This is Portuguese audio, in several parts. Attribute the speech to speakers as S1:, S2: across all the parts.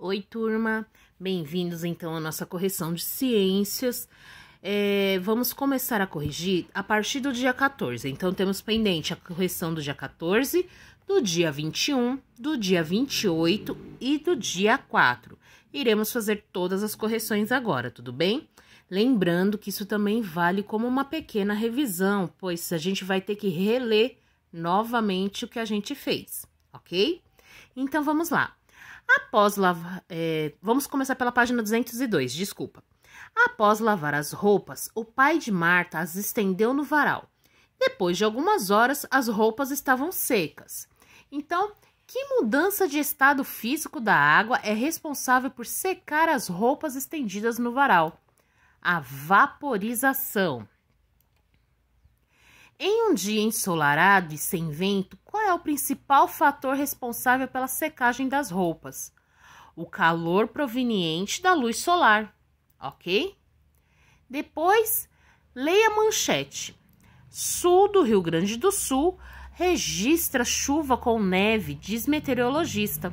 S1: Oi, turma! Bem-vindos então à nossa correção de ciências. É, vamos começar a corrigir a partir do dia 14. Então, temos pendente a correção do dia 14, do dia 21, do dia 28 e do dia 4. Iremos fazer todas as correções agora, tudo bem? Lembrando que isso também vale como uma pequena revisão, pois a gente vai ter que reler novamente o que a gente fez, ok? Então, vamos lá. Após lavar. É, vamos começar pela página 202, desculpa. Após lavar as roupas, o pai de Marta as estendeu no varal. Depois de algumas horas, as roupas estavam secas. Então, que mudança de estado físico da água é responsável por secar as roupas estendidas no varal? A vaporização. Em um dia ensolarado e sem vento, qual é o principal fator responsável pela secagem das roupas? O calor proveniente da luz solar, ok? Depois, leia a manchete. Sul do Rio Grande do Sul registra chuva com neve, diz meteorologista.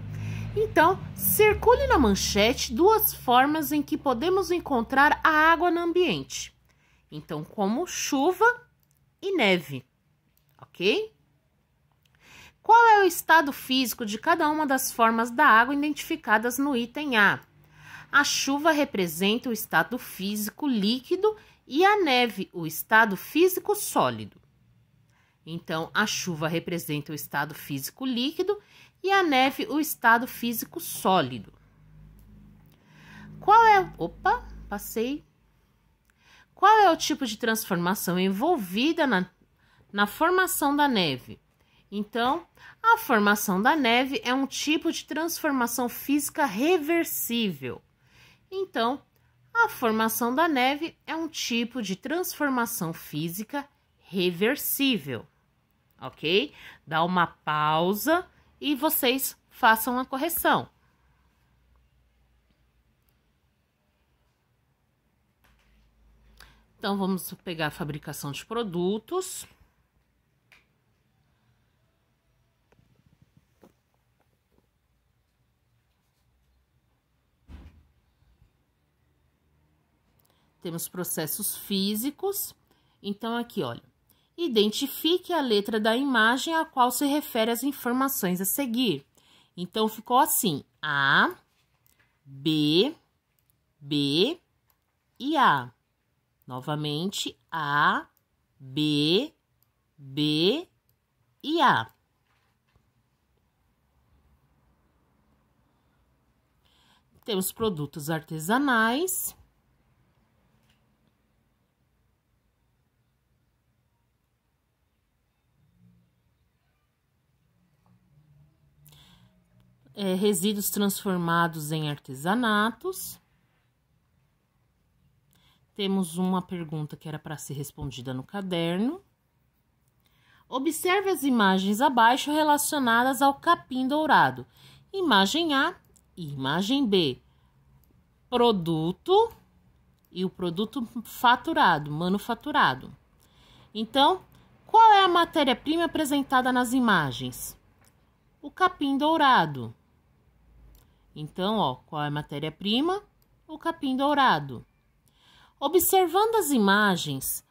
S1: Então, circule na manchete duas formas em que podemos encontrar a água no ambiente. Então, como chuva e neve, ok? Qual é o estado físico de cada uma das formas da água identificadas no item A? A chuva representa o estado físico líquido e a neve o estado físico sólido. Então, a chuva representa o estado físico líquido e a neve o estado físico sólido. Qual é? Opa, passei qual é o tipo de transformação envolvida na, na formação da neve? Então, a formação da neve é um tipo de transformação física reversível. Então, a formação da neve é um tipo de transformação física reversível. Ok? Dá uma pausa e vocês façam a correção. Então, vamos pegar a fabricação de produtos. Temos processos físicos. Então, aqui, olha. Identifique a letra da imagem a qual se refere as informações a seguir. Então, ficou assim. A, B, B e A. Novamente, A, B, B e A. Temos produtos artesanais. É, resíduos transformados em artesanatos. Temos uma pergunta que era para ser respondida no caderno. Observe as imagens abaixo relacionadas ao capim dourado. Imagem A e imagem B. Produto e o produto faturado, manufaturado. Então, qual é a matéria-prima apresentada nas imagens? O capim dourado. Então, ó, qual é a matéria-prima? O capim dourado. Observando as imagens,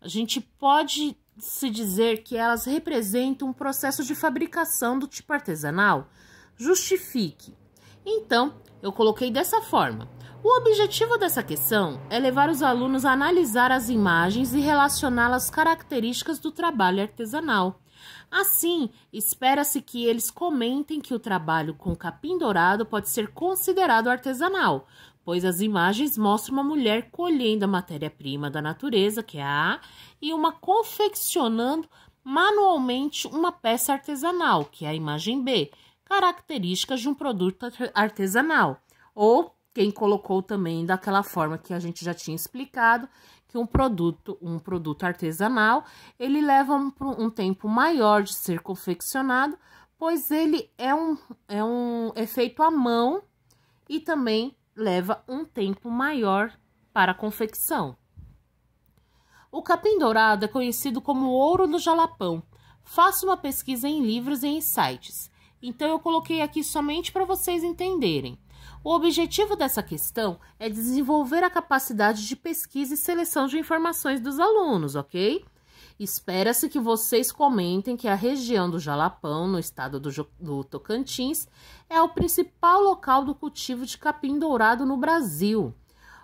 S1: a gente pode se dizer que elas representam um processo de fabricação do tipo artesanal? Justifique. Então, eu coloquei dessa forma. O objetivo dessa questão é levar os alunos a analisar as imagens e relacioná-las às características do trabalho artesanal. Assim, espera-se que eles comentem que o trabalho com capim dourado pode ser considerado artesanal, pois as imagens mostram uma mulher colhendo a matéria-prima da natureza, que é a A, e uma confeccionando manualmente uma peça artesanal, que é a imagem B, características de um produto artesanal. Ou quem colocou também daquela forma que a gente já tinha explicado, que um produto, um produto artesanal, ele leva um, um tempo maior de ser confeccionado, pois ele é um, é um efeito à mão e também leva um tempo maior para a confecção. O capim dourado é conhecido como ouro do jalapão. Faça uma pesquisa em livros e em sites. Então eu coloquei aqui somente para vocês entenderem. O objetivo dessa questão é desenvolver a capacidade de pesquisa e seleção de informações dos alunos, ok? Espera-se que vocês comentem que a região do Jalapão, no estado do, do, Tocantins, é o principal local do cultivo de capim dourado no Brasil.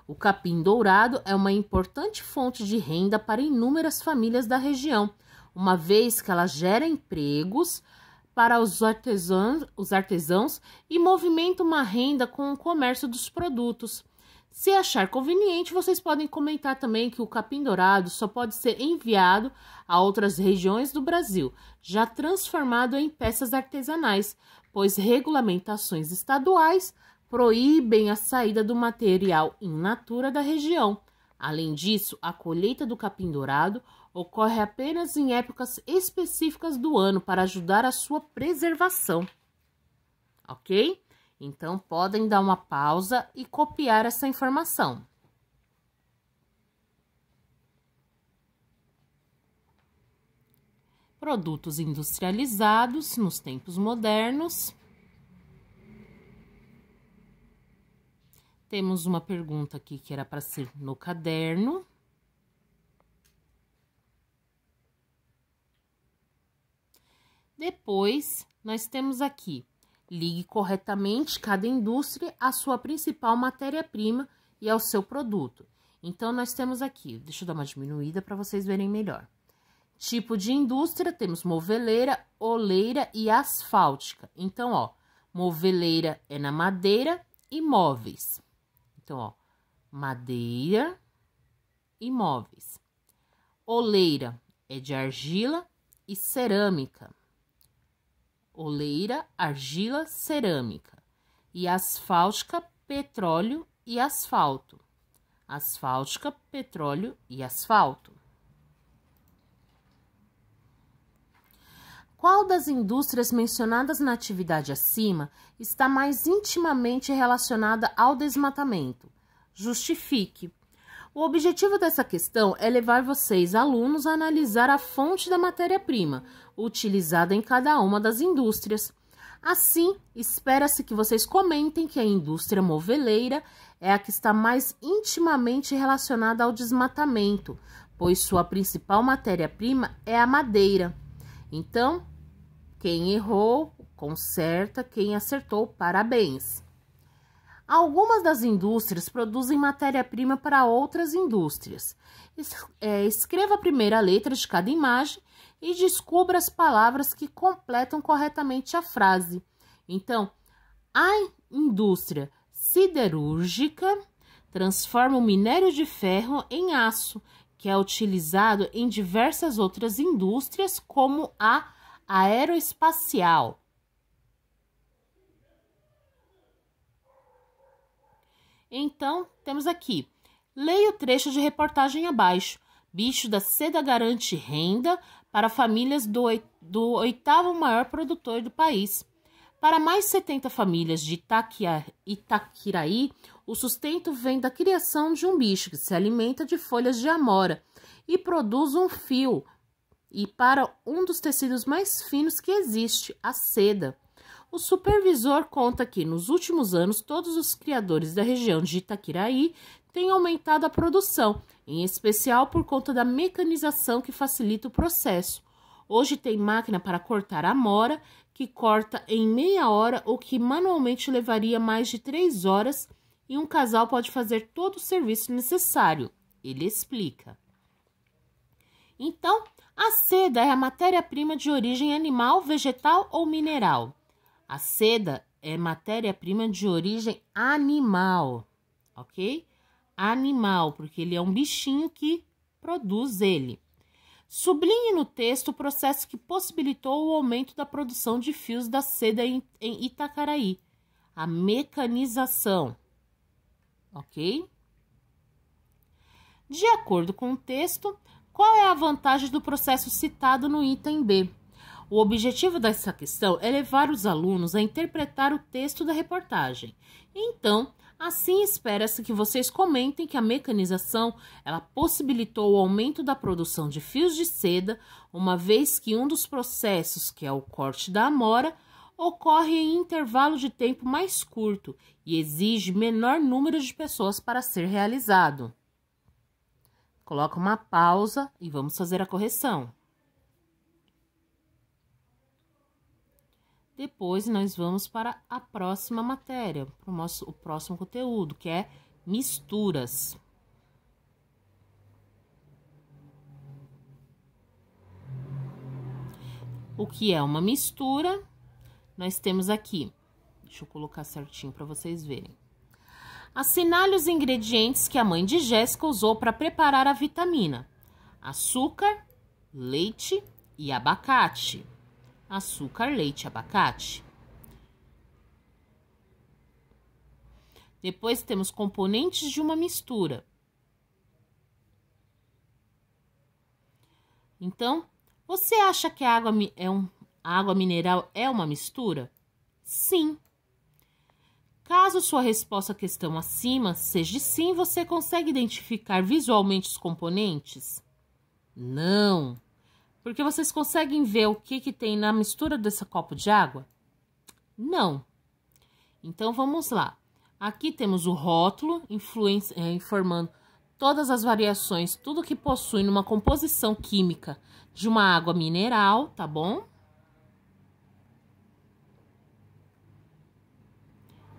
S1: O capim dourado é uma importante fonte de renda para inúmeras famílias da região, uma vez que ela gera empregos para os artesãos, os artesãos e movimenta uma renda com o comércio dos produtos. Se achar conveniente, vocês podem comentar também que o capim dourado só pode ser enviado a outras regiões do Brasil, já transformado em peças artesanais, pois regulamentações estaduais proíbem a saída do material in natura da região. Além disso, a colheita do capim dourado ocorre apenas em épocas específicas do ano para ajudar a sua preservação. OK? Então, podem dar uma pausa e copiar essa informação. Produtos industrializados nos tempos modernos. Temos uma pergunta aqui que era para ser no caderno. Depois, nós temos aqui Ligue corretamente cada indústria à sua principal matéria-prima e ao seu produto. Então, nós temos aqui, deixa eu dar uma diminuída para vocês verem melhor. Tipo de indústria, temos moveleira, oleira e asfáltica. Então, ó, moveleira é na madeira e móveis. Então, ó, madeira e móveis. Oleira é de argila e cerâmica oleira, argila, cerâmica, e asfáltica, petróleo e asfalto. Asfáltica, petróleo e asfalto. Qual das indústrias mencionadas na atividade acima está mais intimamente relacionada ao desmatamento? Justifique. O objetivo dessa questão é levar vocês, alunos, a analisar a fonte da matéria-prima utilizada em cada uma das indústrias. Assim, espera-se que vocês comentem que a indústria moveleira é a que está mais intimamente relacionada ao desmatamento, pois sua principal matéria-prima é a madeira. Então, quem errou, conserta, quem acertou, parabéns! Algumas das indústrias produzem matéria-prima para outras indústrias. É, escreva a primeira letra de cada imagem e descubra as palavras que completam corretamente a frase. Então, a indústria siderúrgica transforma o minério de ferro em aço, que é utilizado em diversas outras indústrias, como a aeroespacial Então, temos aqui. Leia o trecho de reportagem abaixo. Bicho da seda garante renda para famílias do, do oitavo maior produtor do país. Para mais 70 famílias de Itaquia, Itaquiraí, o sustento vem da criação de um bicho que se alimenta de folhas de amora e produz um fio e para um dos tecidos mais finos que existe, a seda. O supervisor conta que, nos últimos anos, todos os criadores da região de Itaquiraí têm aumentado a produção, em especial por conta da mecanização que facilita o processo. Hoje tem máquina para cortar a mora que corta em meia hora, o que manualmente levaria mais de três horas, e um casal pode fazer todo o serviço necessário. Ele explica. Então, a seda é a matéria-prima de origem animal, vegetal ou mineral. A seda é matéria-prima de origem animal, ok? Animal, porque ele é um bichinho que produz ele. Sublinhe no texto o processo que possibilitou o aumento da produção de fios da seda em, em Itacaraí, a mecanização, ok? De acordo com o texto, qual é a vantagem do processo citado no item B? O objetivo dessa questão é levar os alunos a interpretar o texto da reportagem. Então, Assim, espera-se que vocês comentem que a mecanização ela possibilitou o aumento da produção de fios de seda, uma vez que um dos processos, que é o corte da amora, ocorre em intervalo de tempo mais curto e exige menor número de pessoas para ser realizado. Coloca uma pausa e vamos fazer a correção. Depois nós vamos para a próxima matéria, para o, nosso, o próximo conteúdo, que é misturas. O que é uma mistura? Nós temos aqui, deixa eu colocar certinho para vocês verem. Assinale os ingredientes que a mãe de Jéssica usou para preparar a vitamina: açúcar, leite e abacate açúcar, leite, abacate. Depois temos componentes de uma mistura. Então, você acha que a água, é um, a água mineral é uma mistura? Sim. Caso sua resposta à questão acima seja sim, você consegue identificar visualmente os componentes? Não. Porque vocês conseguem ver o que, que tem na mistura desse copo de água? Não. Então, vamos lá. Aqui temos o rótulo é, informando todas as variações, tudo que possui numa composição química de uma água mineral, tá bom?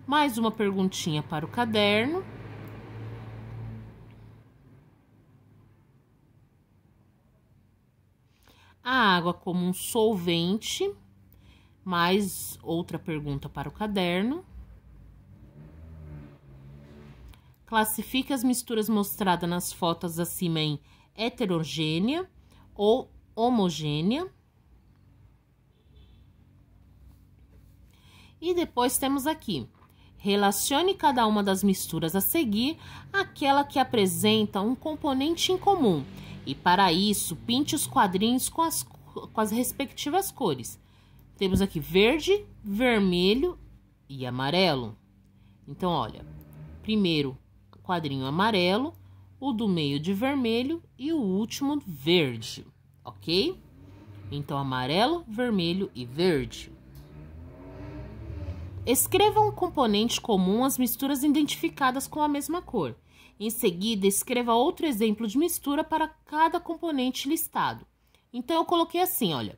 S1: Mais uma perguntinha para o caderno. a água como um solvente. Mais outra pergunta para o caderno. Classifique as misturas mostradas nas fotos acima em heterogênea ou homogênea. E depois temos aqui: relacione cada uma das misturas a seguir àquela que apresenta um componente em comum e para isso, pinte os quadrinhos com as, com as respectivas cores. Temos aqui verde, vermelho e amarelo. Então, olha, primeiro quadrinho amarelo, o do meio de vermelho e o último verde, ok? Então, amarelo, vermelho e verde. Escreva um componente comum às misturas identificadas com a mesma cor. Em seguida, escreva outro exemplo de mistura para cada componente listado. Então, eu coloquei assim, olha,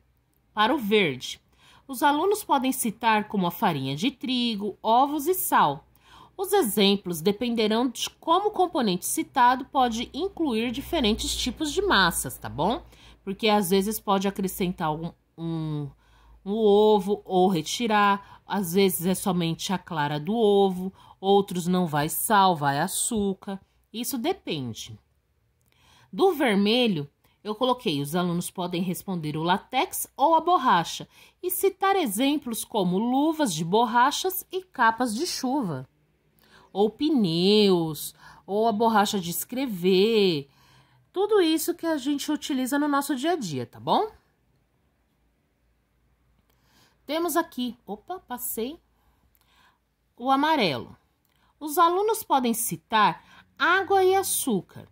S1: para o verde. Os alunos podem citar como a farinha de trigo, ovos e sal. Os exemplos dependerão de como o componente citado pode incluir diferentes tipos de massas, tá bom? Porque às vezes pode acrescentar um, um o ovo ou retirar. Às vezes é somente a clara do ovo, outros não vai sal, vai açúcar. Isso depende. Do vermelho, eu coloquei: os alunos podem responder o latex ou a borracha e citar exemplos como luvas de borrachas e capas de chuva, ou pneus, ou a borracha de escrever. Tudo isso que a gente utiliza no nosso dia a dia, tá bom? Temos aqui, opa, passei, o amarelo. Os alunos podem citar água e açúcar.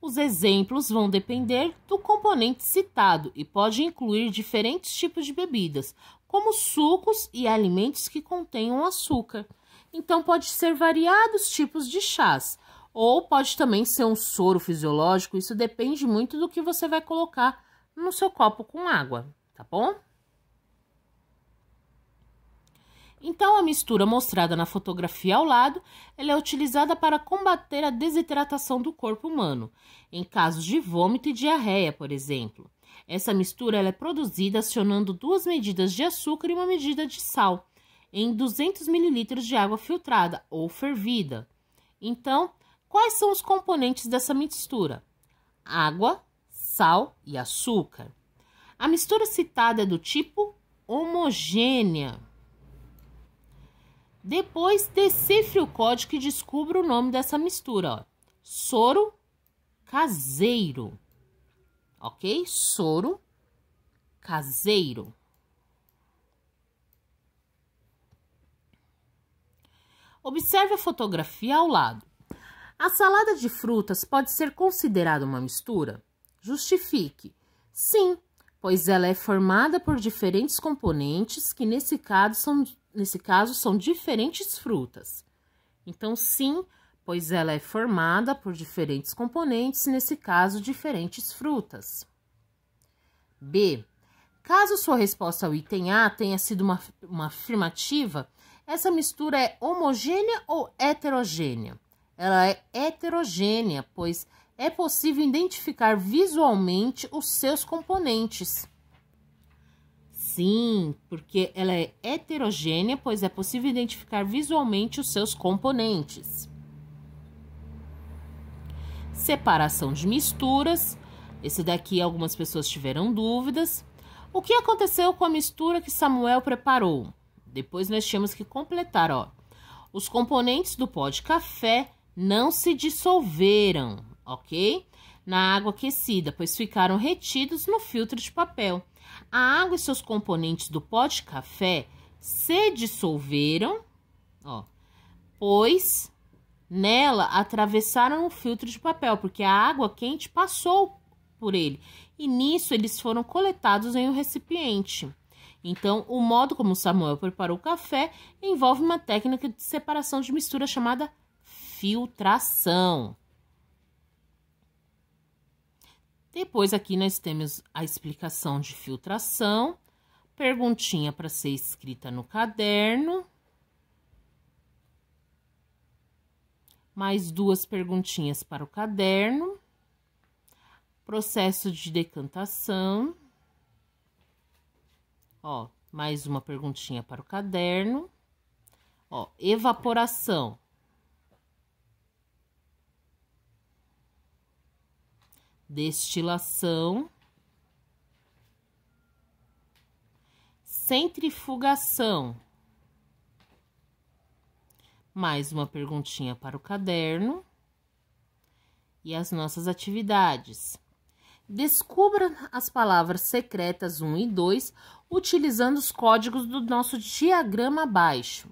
S1: Os exemplos vão depender do componente citado e pode incluir diferentes tipos de bebidas, como sucos e alimentos que contenham açúcar. Então, pode ser variados tipos de chás, ou pode também ser um soro fisiológico, isso depende muito do que você vai colocar no seu copo com água, tá bom? Então, a mistura mostrada na fotografia ao lado, ela é utilizada para combater a desidratação do corpo humano, em casos de vômito e diarreia, por exemplo. Essa mistura é produzida acionando duas medidas de açúcar e uma medida de sal em 200 ml de água filtrada ou fervida. Então, quais são os componentes dessa mistura? Água, sal e açúcar. A mistura citada é do tipo homogênea. Depois, decifre o código e descubra o nome dessa mistura. Ó. Soro caseiro. Ok? Soro caseiro. Observe a fotografia ao lado. A salada de frutas pode ser considerada uma mistura? Justifique. Sim, pois ela é formada por diferentes componentes que, nesse caso, são nesse caso, são diferentes frutas. Então, sim, pois ela é formada por diferentes componentes, nesse caso, diferentes frutas. B. Caso sua resposta ao item A tenha sido uma, uma afirmativa, essa mistura é homogênea ou heterogênea? Ela é heterogênea, pois é possível identificar visualmente os seus componentes. Sim, porque ela é heterogênea, pois é possível identificar visualmente os seus componentes. Separação de misturas. Esse daqui algumas pessoas tiveram dúvidas. O que aconteceu com a mistura que Samuel preparou? Depois nós tínhamos que completar, ó. Os componentes do pó de café não se dissolveram, ok? Na água aquecida, pois ficaram retidos no filtro de papel. A água e seus componentes do pó de café se dissolveram, ó, pois nela atravessaram o filtro de papel, porque a água quente passou por ele. E nisso eles foram coletados em um recipiente. Então, o modo como Samuel preparou o café envolve uma técnica de separação de mistura chamada filtração. Depois, aqui nós temos a explicação de filtração, perguntinha para ser escrita no caderno. Mais duas perguntinhas para o caderno. Processo de decantação. Ó, mais uma perguntinha para o caderno. Ó, evaporação. destilação, centrifugação. Mais uma perguntinha para o caderno e as nossas atividades. Descubra as palavras secretas 1 e 2 utilizando os códigos do nosso diagrama abaixo.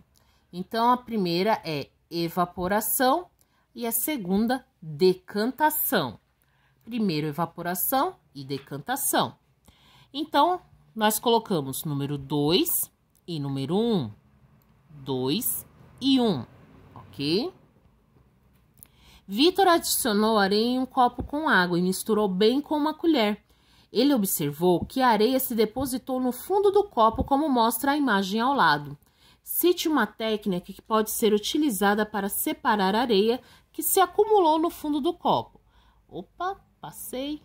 S1: Então, a primeira é evaporação e a segunda, decantação primeiro evaporação e decantação. Então, nós colocamos número 2 e número 1. Um. 2 e 1, um, ok? Vitor adicionou areia em um copo com água e misturou bem com uma colher. Ele observou que a areia se depositou no fundo do copo, como mostra a imagem ao lado. Cite uma técnica que pode ser utilizada para separar a areia que se acumulou no fundo do copo. Opa, Passei.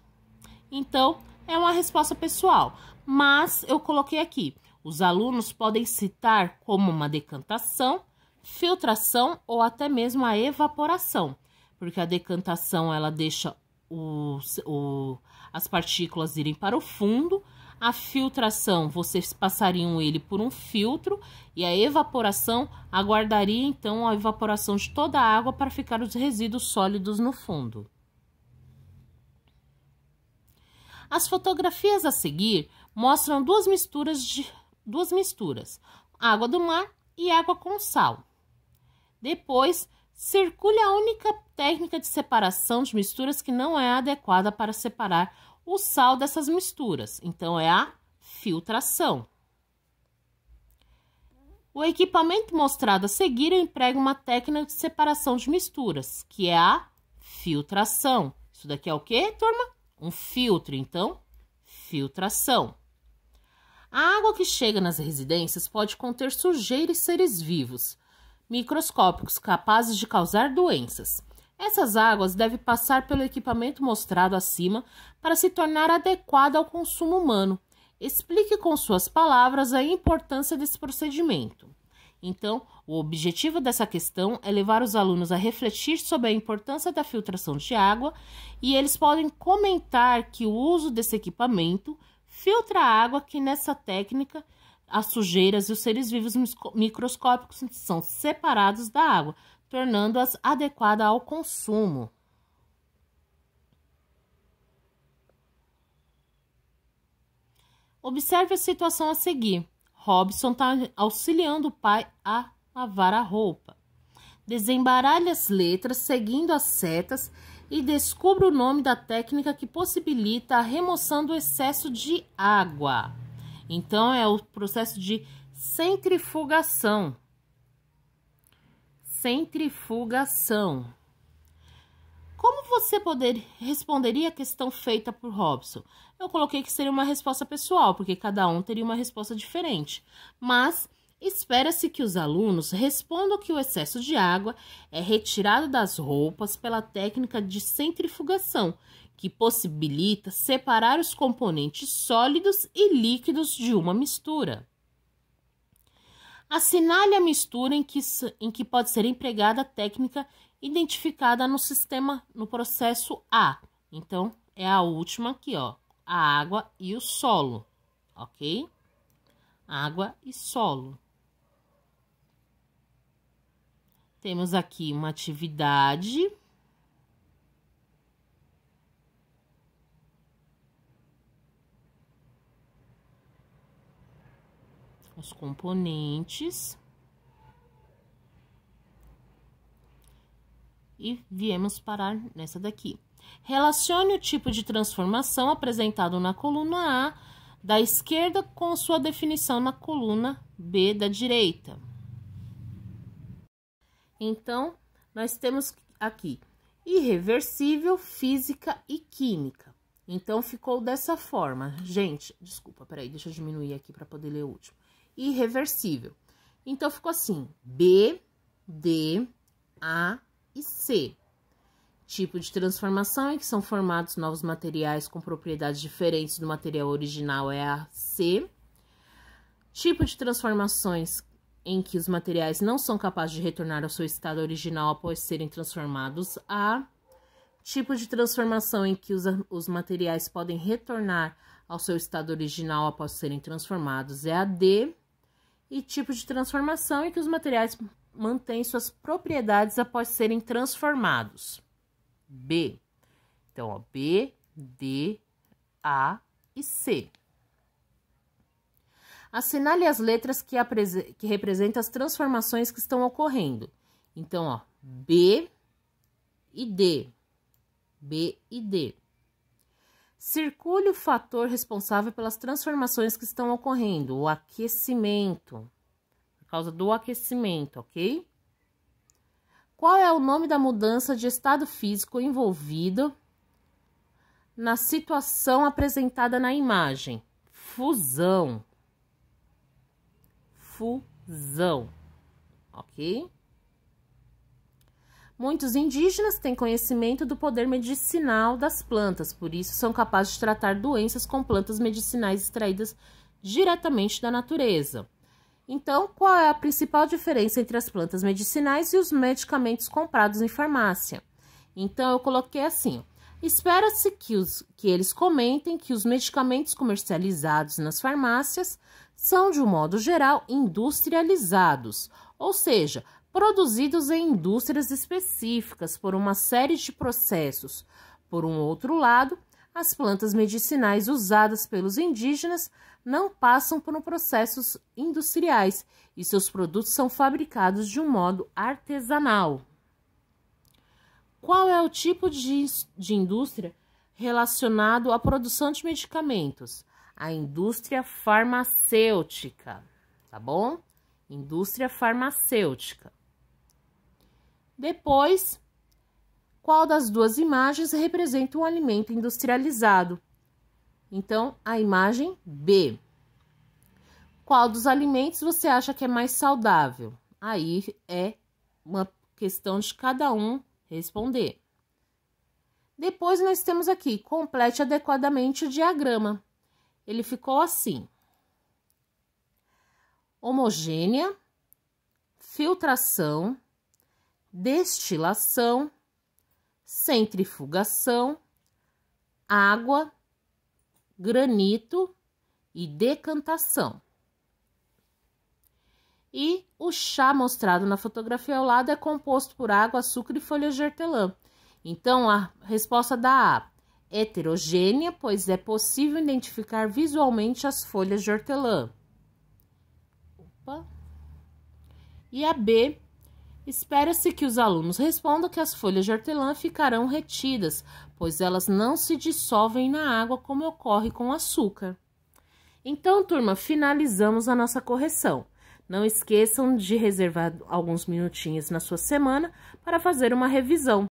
S1: Então, é uma resposta pessoal, mas eu coloquei aqui. Os alunos podem citar como uma decantação, filtração ou até mesmo a evaporação, porque a decantação ela deixa o, o, as partículas irem para o fundo, a filtração, vocês passariam ele por um filtro e a evaporação aguardaria então a evaporação de toda a água para ficar os resíduos sólidos no fundo. As fotografias a seguir mostram duas misturas de duas misturas, água do mar e água com sal. Depois, circule a única técnica de separação de misturas que não é adequada para separar o sal dessas misturas. Então é a filtração. O equipamento mostrado a seguir emprega uma técnica de separação de misturas, que é a filtração. Isso daqui é o quê, turma? Um filtro, então, filtração. A água que chega nas residências pode conter sujeira e seres vivos microscópicos capazes de causar doenças. Essas águas devem passar pelo equipamento mostrado acima para se tornar adequada ao consumo humano. Explique com suas palavras a importância desse procedimento. Então, o objetivo dessa questão é levar os alunos a refletir sobre a importância da filtração de água e eles podem comentar que o uso desse equipamento filtra a água que nessa técnica as sujeiras e os seres vivos microscópicos são separados da água, tornando-as adequada ao consumo. Observe a situação a seguir. Robson está auxiliando o pai a lavar a roupa. Desembaralhe as letras seguindo as setas e descubra o nome da técnica que possibilita a remoção do excesso de água. Então, é o processo de centrifugação. Centrifugação. Como você poder, responderia a questão feita por Robson? Eu coloquei que seria uma resposta pessoal, porque cada um teria uma resposta diferente. Mas espera-se que os alunos respondam que o excesso de água é retirado das roupas pela técnica de centrifugação, que possibilita separar os componentes sólidos e líquidos de uma mistura. Assinale a mistura em que, em que pode ser empregada a técnica identificada no sistema, no processo A. Então, é a última aqui, ó, a água e o solo, ok? Água e solo. Temos aqui uma atividade. Os componentes. e viemos parar nessa daqui. Relacione o tipo de transformação apresentado na coluna A da esquerda com sua definição na coluna B da direita. Então, nós temos aqui irreversível, física e química. Então, ficou dessa forma. Gente, desculpa, peraí, deixa eu diminuir aqui para poder ler o último. Irreversível. Então, ficou assim: B, D, A, e C. Tipo de transformação em é que são formados novos materiais com propriedades diferentes do material original é a C. Tipo de transformações em que os materiais não são capazes de retornar ao seu estado original após serem transformados a tipo de transformação em que os, os materiais podem retornar ao seu estado original após serem transformados é a D e tipo de transformação em que os materiais mantém suas propriedades após serem transformados. B. Então, ó, B, D, A e C. Assinale as letras que, que representam as transformações que estão ocorrendo. Então, ó, B e D. B e D. Circule o fator responsável pelas transformações que estão ocorrendo, o aquecimento causa do aquecimento, ok? Qual é o nome da mudança de estado físico envolvido na situação apresentada na imagem? Fusão. Fusão, ok? Muitos indígenas têm conhecimento do poder medicinal das plantas, por isso são capazes de tratar doenças com plantas medicinais extraídas diretamente da natureza. Então, qual é a principal diferença entre as plantas medicinais e os medicamentos comprados em farmácia? Então, eu coloquei assim: espera-se que, que eles comentem que os medicamentos comercializados nas farmácias são, de um modo geral, industrializados, ou seja, produzidos em indústrias específicas por uma série de processos. Por um outro lado, as plantas medicinais usadas pelos indígenas não passam por processos industriais e seus produtos são fabricados de um modo artesanal. Qual é o tipo de, de indústria relacionado à produção de medicamentos? A indústria farmacêutica, tá bom? Indústria farmacêutica. Depois, qual das duas imagens representa um alimento industrializado. Então, a imagem B. Qual dos alimentos você acha que é mais saudável? Aí é uma questão de cada um responder. Depois nós temos aqui, complete adequadamente o diagrama. Ele ficou assim. Homogênea, filtração, destilação centrifugação, água, granito e decantação. E o chá mostrado na fotografia ao lado é composto por água, açúcar e folhas de hortelã. Então, a resposta da A, heterogênea, pois é possível identificar visualmente as folhas de hortelã. Opa. E a B, Espera-se que os alunos respondam que as folhas de hortelã ficarão retidas, pois elas não se dissolvem na água como ocorre com açúcar. Então, turma, finalizamos a nossa correção. Não esqueçam de reservar alguns minutinhos na sua semana para fazer uma revisão.